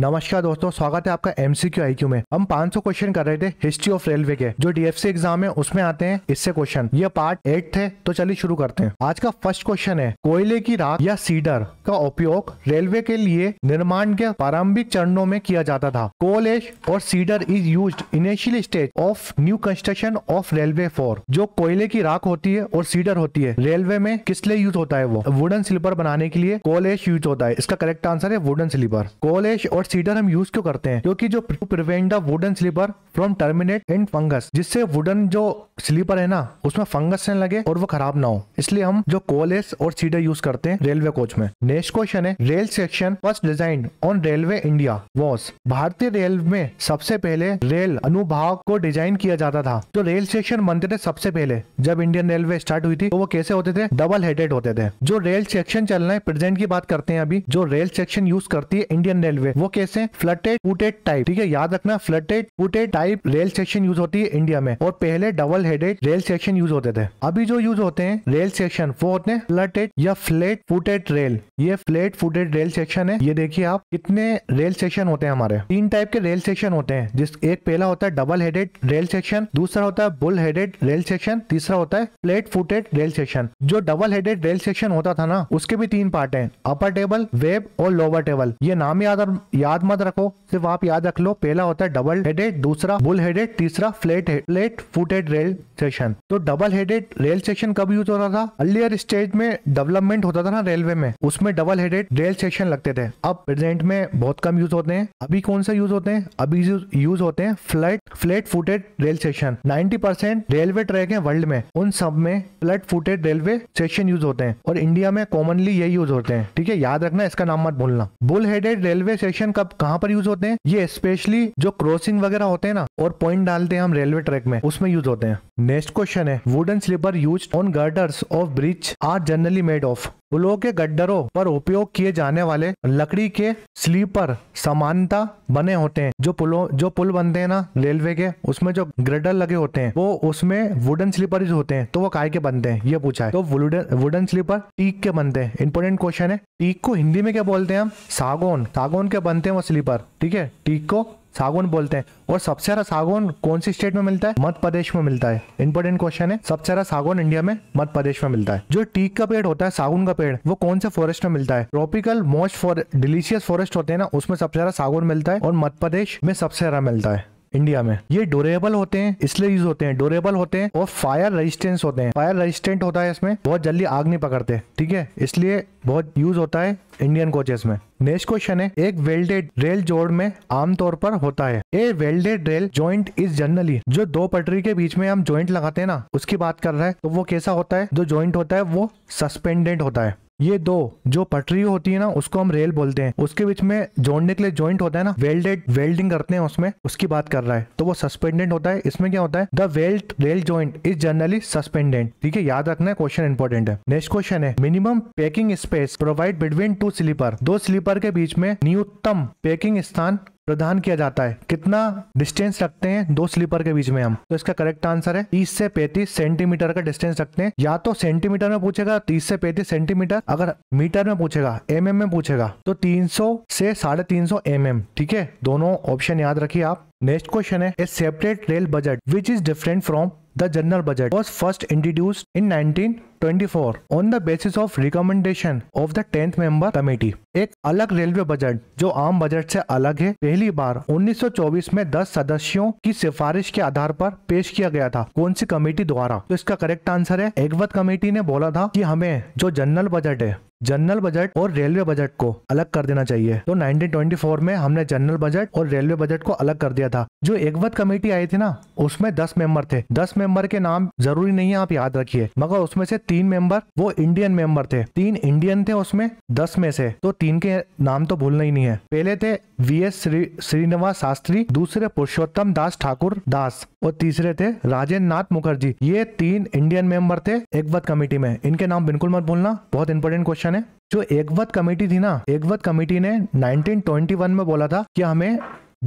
नमस्कार दोस्तों स्वागत है आपका एम सी क्यू में हम 500 क्वेश्चन कर रहे थे हिस्ट्री ऑफ रेलवे के जो डीएफसी एग्जाम है उसमें आते हैं इससे क्वेश्चन ये पार्ट एट थे तो चलिए शुरू करते हैं आज का फर्स्ट क्वेश्चन है कोयले की राख या सीडर का उपयोग रेलवे के लिए निर्माण के प्रारंभिक चरणों में किया जाता था कोल और cinder is use initial stage of new construction of railway for जो कोयले की राख होती है और सीडर होती है रेलवे में किस लिए यूज होता है वो वुडन स्लीपर बनाने के लिए कोल यूज होता है इसका करेक्ट आंसर है वुडन स्लीपर कोल और सीडर हम यूज क्यों करते हैं क्योंकि जो prevent the wooden sleeper from terminate and fungus जिससे वुडन जो स्लीपर है ना उसमें फंगस न लगे और वो खराब ना हो इसलिए हम जो कोलेस और सीडर यूज करते हैं रेलवे कोच में नेक्स्ट क्वेश्चन है rail section first design on railway India was भारतीय रेल में सबसे पहले रेल अनुभाग को डिजाइन किया जाता था जो रेल सेक्शन बनते थे सबसे पहले जब इंडियन रेलवे स्टार्ट हुई थी तो वो कैसे होते थे डबल हेडेड होते थे जो रेल सेक्शन चल रहे प्रेजेंट की बात करते हैं अभी जो रेल सेक्शन यूज करती है इंडियन रेलवे वो कैसे फ्लटेड फूटेड टाइप ठीक है याद रखना flat footed type rail section use होती है इंडिया में और पहले double headed rail section use होते थे अभी जो यूज होते हैं रेल सेक्शन वो होते हैं फ्लटेड या फ्लेट फूटेड रेल ये फ्लेट फूटेड रेल सेक्शन है ये देखिए आप कितने रेल सेक्शन होते हैं हमारे तीन टाइप के रेल सेक्शन होते हैं जिस एक पहला होता है डबल हेडेड रेल सेक्शन दूसरा होता है बुल हेडेड रेल सेक्शन तीसरा होता है प्लेट फुटेड रेल सेक्शन जो डबल हेडेड रेल सेक्शन होता था ना उसके भी तीन पार्ट है अपर टेबल वेब और लोअर टेबल ये नाम याद याद मत रखो सिर्फ आप याद रख लो पहला होता है डबल हेडेड दूसरा बुल हेडेड तीसरा flat flat footed rail section तो डबल हेडेड रेल सेक्शन कब यूज होता था अर्लियर स्टेज में डेवलपमेंट होता था ना रेलवे में उसमें डबल हेडेड रेल सेक्शन लगते थे अब प्रेजेंट में बहुत कम यूज होते हैं अभी कौन सा यूज होते हैं अभी यूज होते हैं flat flat footed rail section 90 percent railway track है वर्ल्ड में उन सब में flat footed railway section use होते हैं और इंडिया में कॉमनली यही यूज होते हैं ठीक है याद रखना इसका नाम मत भूलना बुल हेडेड रेलवे सेक्शन कब कहाँ पर यूज होते हैं ये स्पेशली जो क्रॉसिंग वगैरह होते हैं ना और पॉइंट डालते हैं हम रेलवे ट्रैक में उसमें यूज होते हैं नेक्स्ट क्वेश्चन है wooden sleeper use on girders of bridge are generally made of पुलों के गड्ढरों पर उपयोग किए जाने वाले लकड़ी के स्लीपर समानता बने होते हैं जो पुलों जो पुल बनते हैं ना रेलवे के उसमें जो ग्रेडर लगे होते हैं वो उसमें वुडन स्लीपर होते हैं तो वो काय के बनते हैं ये पूछा है तो वुडन वुडन स्लीपर टीक के बनते हैं इंपोर्टेंट क्वेश्चन है टीक को हिंदी में क्या बोलते हैं हम सागोन सागोन के बनते हैं वो स्लीपर ठीक है टीक को सागौन बोलते हैं और सबसे ज्यादा सागौन कौन सी स्टेट में मिलता है मध्य प्रदेश में मिलता है इंपॉर्टेंट क्वेश्चन है सबसे ज्यादा सागौन इंडिया में मध्य प्रदेश में मिलता है जो टीक का पेड़ होता है सागुन का पेड़ वो कौन से फॉरेस्ट में मिलता है ट्रॉपिकल मोस्ट डिलीशियस फॉरेस्ट होते हैं ना उसमें सबसे ज्यादा सागौन मिलता है और मध्य प्रदेश में सबसे ज्यादा मिलता है इंडिया में ये डोरेबल होते हैं इसलिए यूज होते हैं डोरेबल होते हैं और फायर रेजिस्टेंस होते हैं फायर रेजिस्टेंट होता है इसमें बहुत जल्दी आग नहीं पकड़ते ठीक है इसलिए बहुत यूज होता है इंडियन कोचेस में नेक्स्ट क्वेश्चन है एक वेल्डेड रेल जोड़ में आमतौर पर होता है a welded rail joint is generally जो दो पटरी के बीच में हम जॉइंट लगाते हैं ना उसकी बात कर रहा है तो वो कैसा होता है जो जॉइंट होता है वो सस्पेंडेड होता है ये दो जो पटरी होती है ना उसको हम रेल बोलते हैं उसके बीच में जोड़ने के लिए ज्वाइंट होता है ना वेल्डेड वेल्डिंग करते हैं उसमें उसकी बात कर रहा है तो वो सस्पेंडेंट होता है इसमें क्या होता है the weld rail joint is generally suspended ठीक है याद रखना है क्वेश्चन इंपॉर्टेंट है नेक्स्ट क्वेश्चन है minimum packing space provide between two sleeper दो स्लीपर के बीच में न्यूनतम पैकिंग स्थान प्रदान किया जाता है कितना डिस्टेंस रखते हैं दो स्लीपर के बीच में हम तो इसका करेक्ट आंसर है तीस से पैंतीस सेंटीमीटर का डिस्टेंस रखते हैं या तो सेंटीमीटर में पूछेगा तीस से पैंतीस सेंटीमीटर अगर मीटर में पूछेगा एम mm में पूछेगा तो तीन सौ से साढ़े तीन सौ एम mm, ठीक है दोनों ऑप्शन याद रखिए आप नेक्स्ट क्वेश्चन है a separate rail budget which is different from The general budget was first introduced in 1924 on the basis of recommendation of the tenth member committee एक अलग रेलवे बजट जो आम बजट से अलग है पहली बार 1924 में 10 सदस्यों की सिफारिश के आधार पर पेश किया गया था कौन सी कमेटी द्वारा तो इसका करेक्ट आंसर है एगवत कमेटी ने बोला था की हमें जो जनरल बजट है जनरल बजट और रेलवे बजट को अलग कर देना चाहिए तो 1924 में हमने जनरल बजट और रेलवे बजट को अलग कर दिया था जो एक कमेटी आई थी ना उसमें दस मेंबर थे दस मेंबर के नाम जरूरी नहीं है आप याद रखिए मगर उसमें से तीन मेंबर वो इंडियन मेंबर थे तीन इंडियन थे उसमें दस में से तो तीन के नाम तो भूलना ही नहीं है पहले थे वी एस श्री श्रीनिवास शास्त्री दूसरे पुरुषोत्तम दास ठाकुर दास और तीसरे थे राजेंद्र नाथ मुखर्जी ये तीन इंडियन मेंबर थे एकवत कमेटी में इनके नाम बिल्कुल मत भूलना बहुत इंपोर्टेंट क्वेश्चन क्वेश्चन है जो एकवत कमेटी थी ना एकवत कमेटी ने 1921 में बोला था कि हमें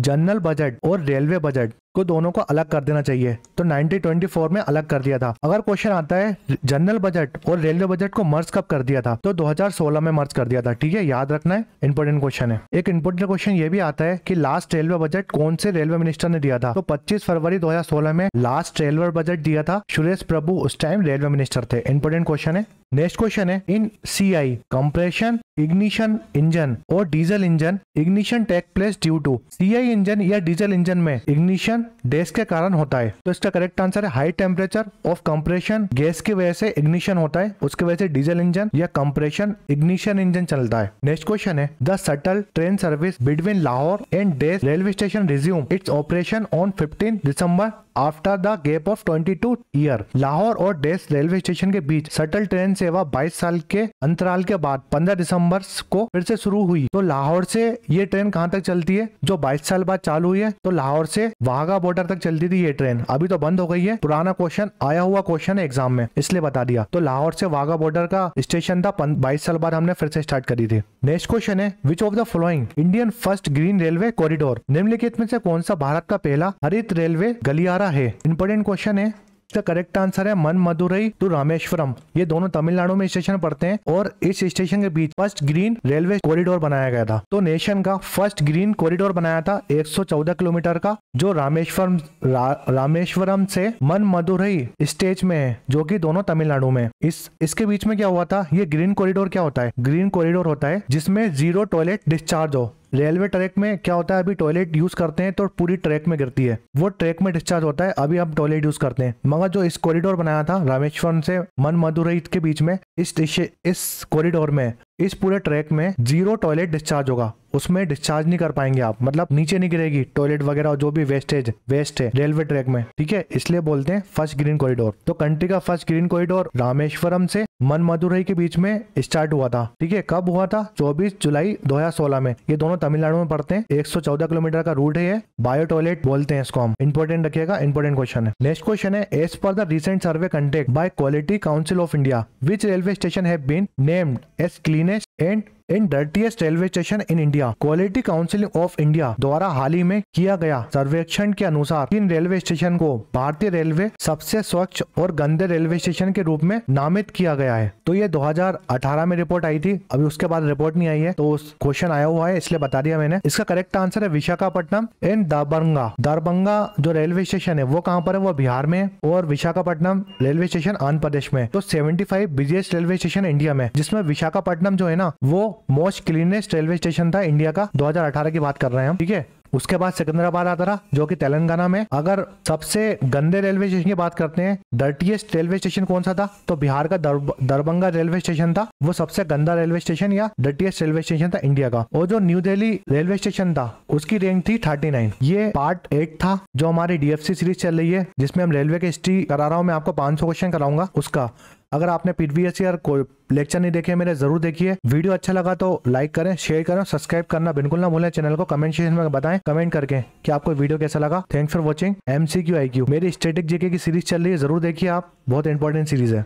जनरल बजट और रेलवे बजट को दोनों को अलग कर देना चाहिए तो 1924 में अलग कर दिया था अगर क्वेश्चन आता है जनरल बजट और रेलवे बजट को मर्ज कब कर दिया था तो 2016 में मर्ज कर दिया था ठीक है याद रखना है इंपोर्टेंट क्वेश्चन है एक इंपोर्टेंट क्वेश्चन ये भी आता है कि लास्ट रेलवे बजट कौन से रेलवे मिनिस्टर ने दिया था तो पच्चीस फरवरी दो में लास्ट रेलवे बजट दिया था सुरेश प्रभु उस टाइम रेलवे मिनिस्टर थे इंपोर्टेंट क्वेश्चन है नेक्स्ट क्वेश्चन है in C I compression ignition engine और diesel engine ignition take place due to C I engine या डीजल इंजन में इग्निशन कंप्रेशन गैस के कारण होता है तो इसका करेक्ट आंसर है high temperature of compression gas की वजह से इग्निशन होता है उसकी वजह से डीजल इंजन या कंप्रेशन इग्निशन इंजन चलता है नेक्स्ट क्वेश्चन है the shuttle train service between Lahore and डेस railway station resume its operation on fifteen December after the gap of 22 year Lahore और डेस रेलवे स्टेशन के बीच सटल ट्रेन सेवा 22 साल के अंतराल के बाद 15 दिसंबर को फिर से शुरू हुई तो लाहौर से ये ट्रेन कहाँ तक चलती है जो 22 साल बाद चालू हुई है तो लाहौर से वहां वाघा बॉर्डर तक चलती थी ये ट्रेन अभी तो बंद हो गई है पुराना क्वेश्चन आया हुआ क्वेश्चन है एग्जाम में इसलिए बता दिया तो लाहौर से वाघा बॉर्डर का स्टेशन था बाईस साल बाद हमने फिर से स्टार्ट करी थी नेक्स्ट क्वेश्चन है which of the following Indian first green railway corridor निम्नलिखित में से कौन सा भारत का पहला हरित रेलवे गलियारा है इंपोर्टेंट क्वेश्चन है इसका करेक्ट आंसर है मन मदुरई टू रामेश्वरम ये दोनों तमिलनाडु में स्टेशन पड़ते हैं और इस स्टेशन के बीच फर्स्ट ग्रीन रेलवे कॉरिडोर बनाया गया था तो नेशन का फर्स्ट ग्रीन कॉरिडोर बनाया था 114 किलोमीटर का जो रामेश्वरम रा, रामेश्वरम से मन मदुरई स्टेज में है जो की दोनों तमिलनाडु में इस इसके बीच में क्या हुआ था ये ग्रीन कॉरिडोर क्या होता है ग्रीन कॉरिडोर होता है जिसमें जीरो टॉयलेट डिस्चार्ज हो रेलवे ट्रैक में क्या होता है अभी टॉयलेट यूज करते हैं तो पूरी ट्रैक में गिरती है वो ट्रैक में डिस्चार्ज होता है अभी हम टॉयलेट यूज करते हैं मगर जो इस कॉरिडोर बनाया था रामेश्वरम से मन मधुरई के बीच में इस इस कॉरिडोर में इस पूरे ट्रैक में जीरो टॉयलेट डिस्चार्ज होगा उसमें डिस्चार्ज नहीं कर पाएंगे आप मतलब नीचे नहीं गिरेगी टॉयलेट वगैरह जो भी वेस्टेज वेस्ट है रेलवे ट्रैक में ठीक है इसलिए बोलते हैं फर्स्ट ग्रीन कॉरिडोर तो कंट्री का फर्स्ट ग्रीन कॉरिडोर रामेश्वरम से मन मदुरई के बीच में स्टार्ट हुआ था ठीक है कब हुआ था 24 जुलाई 2016 में ये दोनों तमिलनाडु में पड़ते हैं 114 किलोमीटर का रूट है ये बायो टॉयलेट बोलते हैं इसको हम इंपोर्टेंट रखिएगा इंपोर्टेंट क्वेश्चन है नेक्स्ट क्वेश्चन है as per the recent survey contact by quality council of India which railway station have been named as cleanest and in dirtiest railway station in India quality council of India द्वारा हाल ही में किया गया सर्वेक्षण के अनुसार इन railway station को भारतीय रेलवे सबसे स्वच्छ और गंदे रेलवे स्टेशन के रूप में नामित किया गया है तो ये 2018 में रिपोर्ट आई थी अभी उसके बाद रिपोर्ट नहीं आई है तो क्वेश्चन आया हुआ है इसलिए बता दिया मैंने इसका करेक्ट आंसर है विशाखापट्टनम इन दरभंगा दरभंगा जो रेलवे स्टेशन है वो कहाँ पर है वो बिहार में और विशाखापट्टनम रेलवे स्टेशन आंध्र प्रदेश में तो seventy five busiest railway station India में जिसमे विशाखापट्टनम जो है ना वो मोस्ट क्लीनेस्ट रेलवे स्टेशन था इंडिया का 2018 की बात कर रहे हैं हम ठीक है उसके बाद सिकंदराबाद आता रहा जो कि तेलंगाना में अगर सबसे गंदे रेलवे स्टेशन की बात करते हैं डर्टीएस्ट रेलवे स्टेशन कौन सा था तो बिहार का दरभंगा रेलवे स्टेशन था वो सबसे गंदा रेलवे स्टेशन या डर्टीएस्ट रेलवे स्टेशन था इंडिया का और जो न्यू दिल्ली रेलवे स्टेशन था उसकी रैंक थी थर्टी नाइन ये पार्ट एट था जो हमारी डीएफसी सीरीज चल रही है जिसमें हम रेलवे की हिस्ट्री करा रहा हूँ मैं आपको पांच क्वेश्चन कराऊंगा उसका अगर आपने पीडीएस यार कोई लेक्चर नहीं देखे मेरे जरूर देखिए वीडियो अच्छा लगा तो लाइक करें शेयर करें सब्सक्राइब करना बिल्कुल ना भूलें चैनल को कमेंट सेशन में बताएं कमेंट करके कि आपको वीडियो कैसा लगा thanks for watching MCQ IQ मेरी स्टेटिक जीके की सीरीज चल रही है जरूर देखिए आप बहुत इंपॉर्टेंट सीरीज है